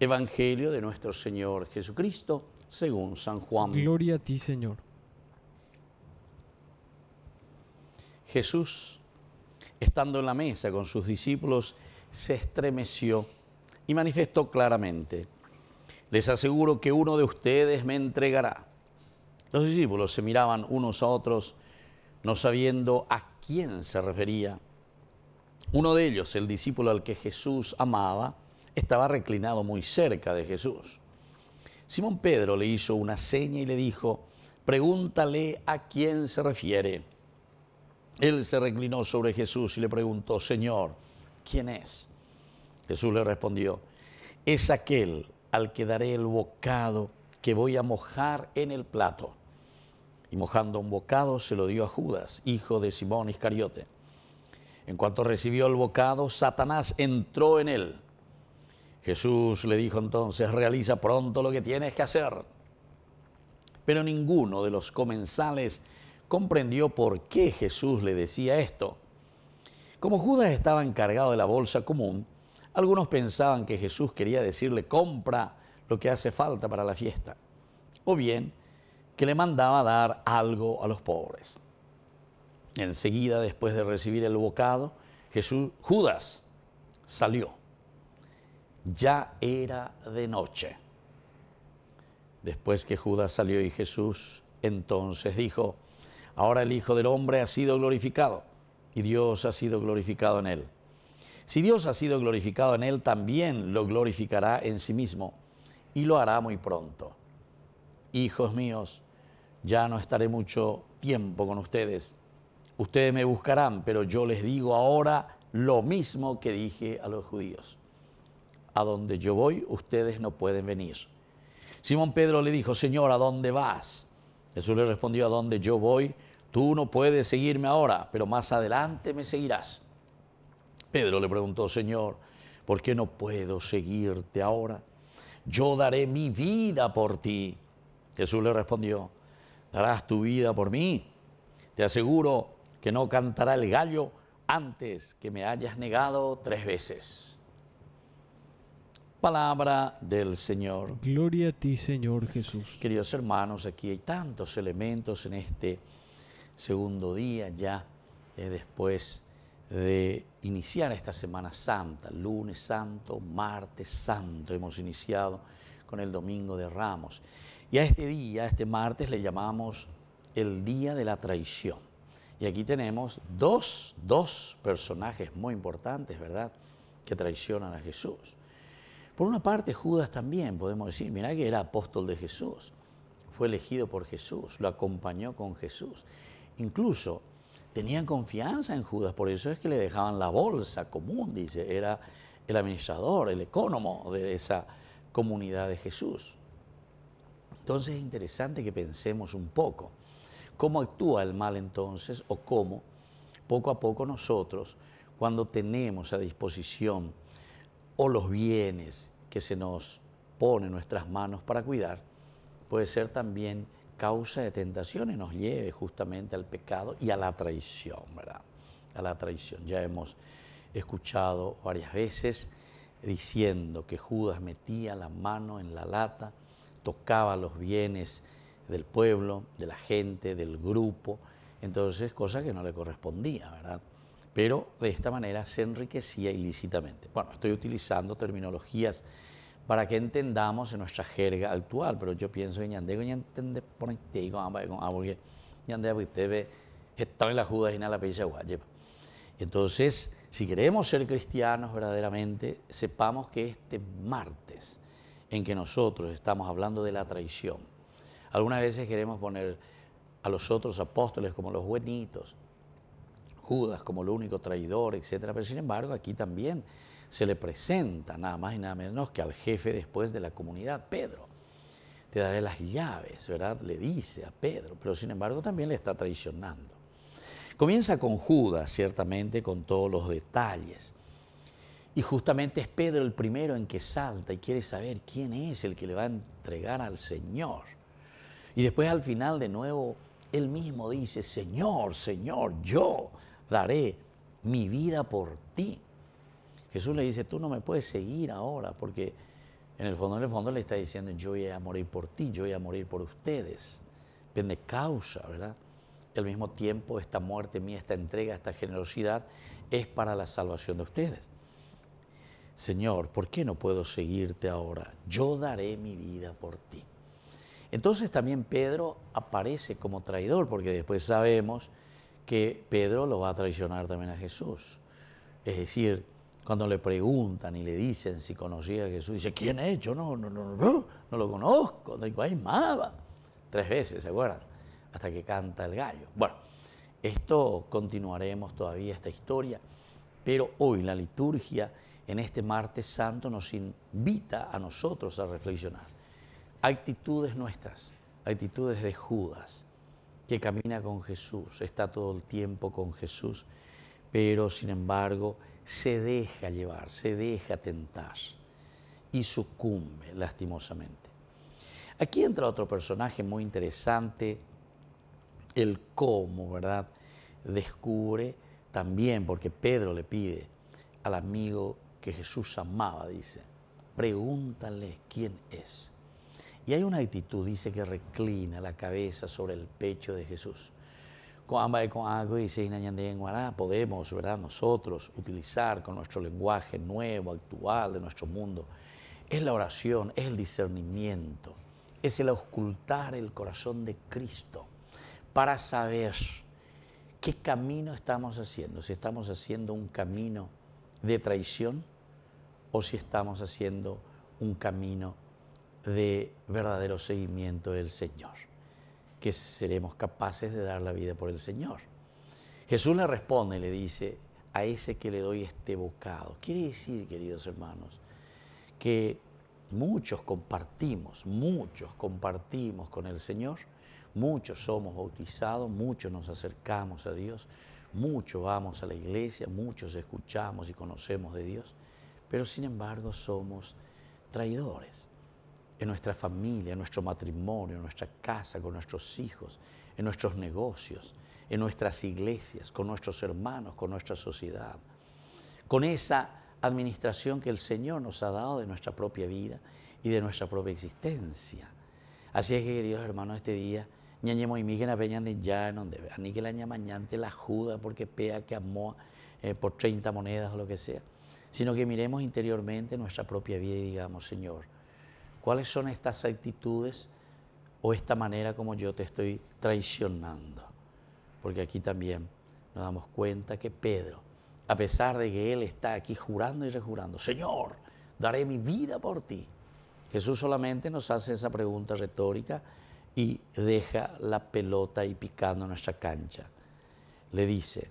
Evangelio de nuestro Señor Jesucristo, según San Juan. Gloria a ti, Señor. Jesús, estando en la mesa con sus discípulos, se estremeció y manifestó claramente, les aseguro que uno de ustedes me entregará. Los discípulos se miraban unos a otros, no sabiendo a quién se refería. Uno de ellos, el discípulo al que Jesús amaba, estaba reclinado muy cerca de Jesús. Simón Pedro le hizo una seña y le dijo, pregúntale a quién se refiere. Él se reclinó sobre Jesús y le preguntó, Señor, ¿quién es? Jesús le respondió, es aquel al que daré el bocado que voy a mojar en el plato. Y mojando un bocado se lo dio a Judas, hijo de Simón Iscariote. En cuanto recibió el bocado, Satanás entró en él. Jesús le dijo entonces, realiza pronto lo que tienes que hacer. Pero ninguno de los comensales comprendió por qué Jesús le decía esto. Como Judas estaba encargado de la bolsa común, algunos pensaban que Jesús quería decirle compra lo que hace falta para la fiesta, o bien que le mandaba dar algo a los pobres. Enseguida, después de recibir el bocado, Jesús, Judas salió ya era de noche. Después que Judas salió y Jesús entonces dijo, ahora el Hijo del Hombre ha sido glorificado y Dios ha sido glorificado en él. Si Dios ha sido glorificado en él, también lo glorificará en sí mismo y lo hará muy pronto. Hijos míos, ya no estaré mucho tiempo con ustedes. Ustedes me buscarán, pero yo les digo ahora lo mismo que dije a los judíos a donde yo voy, ustedes no pueden venir. Simón Pedro le dijo, Señor, ¿a dónde vas? Jesús le respondió, a donde yo voy, tú no puedes seguirme ahora, pero más adelante me seguirás. Pedro le preguntó, Señor, ¿por qué no puedo seguirte ahora? Yo daré mi vida por ti. Jesús le respondió, darás tu vida por mí. Te aseguro que no cantará el gallo antes que me hayas negado tres veces. Palabra del Señor. Gloria a ti, Señor Jesús. Queridos hermanos, aquí hay tantos elementos en este segundo día ya después de iniciar esta Semana Santa, lunes santo, martes santo, hemos iniciado con el Domingo de Ramos. Y a este día, a este martes, le llamamos el Día de la Traición. Y aquí tenemos dos, dos personajes muy importantes, ¿verdad?, que traicionan a Jesús. Por una parte, Judas también, podemos decir, mirá que era apóstol de Jesús, fue elegido por Jesús, lo acompañó con Jesús. Incluso tenían confianza en Judas, por eso es que le dejaban la bolsa común, dice, era el administrador, el ecónomo de esa comunidad de Jesús. Entonces es interesante que pensemos un poco cómo actúa el mal entonces o cómo poco a poco nosotros, cuando tenemos a disposición o los bienes que se nos pone en nuestras manos para cuidar, puede ser también causa de tentaciones nos lleve justamente al pecado y a la traición, ¿verdad? A la traición. Ya hemos escuchado varias veces diciendo que Judas metía la mano en la lata, tocaba los bienes del pueblo, de la gente, del grupo, entonces cosa que no le correspondía, ¿verdad? pero de esta manera se enriquecía ilícitamente. Bueno, estoy utilizando terminologías para que entendamos en nuestra jerga actual, pero yo pienso en y entende por ah, ah, porque estaba en la Judas y la Entonces, si queremos ser cristianos verdaderamente, sepamos que este martes en que nosotros estamos hablando de la traición, algunas veces queremos poner a los otros apóstoles como los buenitos, Judas como el único traidor, etcétera. Pero sin embargo, aquí también se le presenta nada más y nada menos que al jefe después de la comunidad, Pedro. Te daré las llaves, ¿verdad? Le dice a Pedro, pero sin embargo también le está traicionando. Comienza con Judas, ciertamente, con todos los detalles. Y justamente es Pedro el primero en que salta y quiere saber quién es el que le va a entregar al Señor. Y después al final de nuevo, él mismo dice, Señor, Señor, yo daré mi vida por ti. Jesús le dice, tú no me puedes seguir ahora, porque en el fondo, en el fondo le está diciendo, yo voy a morir por ti, yo voy a morir por ustedes. Vende causa, ¿verdad? Y al mismo tiempo, esta muerte mía, esta entrega, esta generosidad, es para la salvación de ustedes. Señor, ¿por qué no puedo seguirte ahora? Yo daré mi vida por ti. Entonces también Pedro aparece como traidor, porque después sabemos que Pedro lo va a traicionar también a Jesús. Es decir, cuando le preguntan y le dicen si conocía a Jesús, dice, ¿quién es? Yo no, no, no, no, no lo conozco, no ¡ay, maba. Tres veces, ¿se acuerdan? Hasta que canta el gallo. Bueno, esto continuaremos todavía esta historia, pero hoy la liturgia en este martes santo nos invita a nosotros a reflexionar. Actitudes nuestras, actitudes de Judas, que camina con Jesús, está todo el tiempo con Jesús, pero sin embargo se deja llevar, se deja tentar y sucumbe lastimosamente. Aquí entra otro personaje muy interesante, el cómo, ¿verdad? Descubre también, porque Pedro le pide al amigo que Jesús amaba, dice, pregúntale quién es. Y hay una actitud, dice, que reclina la cabeza sobre el pecho de Jesús. Podemos, ¿verdad? Nosotros utilizar con nuestro lenguaje nuevo, actual de nuestro mundo. Es la oración, es el discernimiento, es el ocultar el corazón de Cristo para saber qué camino estamos haciendo. Si estamos haciendo un camino de traición o si estamos haciendo un camino de verdadero seguimiento del Señor, que seremos capaces de dar la vida por el Señor. Jesús le responde y le dice, a ese que le doy este bocado. Quiere decir, queridos hermanos, que muchos compartimos, muchos compartimos con el Señor, muchos somos bautizados, muchos nos acercamos a Dios, muchos vamos a la iglesia, muchos escuchamos y conocemos de Dios, pero sin embargo somos traidores en nuestra familia, en nuestro matrimonio, en nuestra casa, con nuestros hijos, en nuestros negocios, en nuestras iglesias, con nuestros hermanos, con nuestra sociedad, con esa administración que el Señor nos ha dado de nuestra propia vida y de nuestra propia existencia. Así es que, queridos hermanos, este día, ñañemos y a peñan de ya, ni que la ñamañante la juda porque pea que amó eh, por 30 monedas o lo que sea, sino que miremos interiormente nuestra propia vida y digamos, Señor, ¿Cuáles son estas actitudes o esta manera como yo te estoy traicionando? Porque aquí también nos damos cuenta que Pedro, a pesar de que él está aquí jurando y rejurando, Señor, daré mi vida por ti. Jesús solamente nos hace esa pregunta retórica y deja la pelota y picando nuestra cancha. Le dice,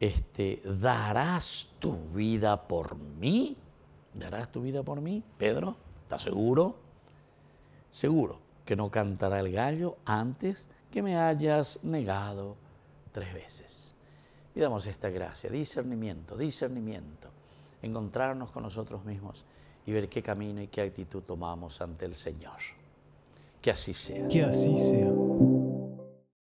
este, ¿darás tu vida por mí? ¿Darás tu vida por mí, Pedro? ¿Estás seguro? Seguro que no cantará el gallo antes que me hayas negado tres veces. Y damos esta gracia, discernimiento, discernimiento, encontrarnos con nosotros mismos y ver qué camino y qué actitud tomamos ante el Señor. Que así sea. Que así sea.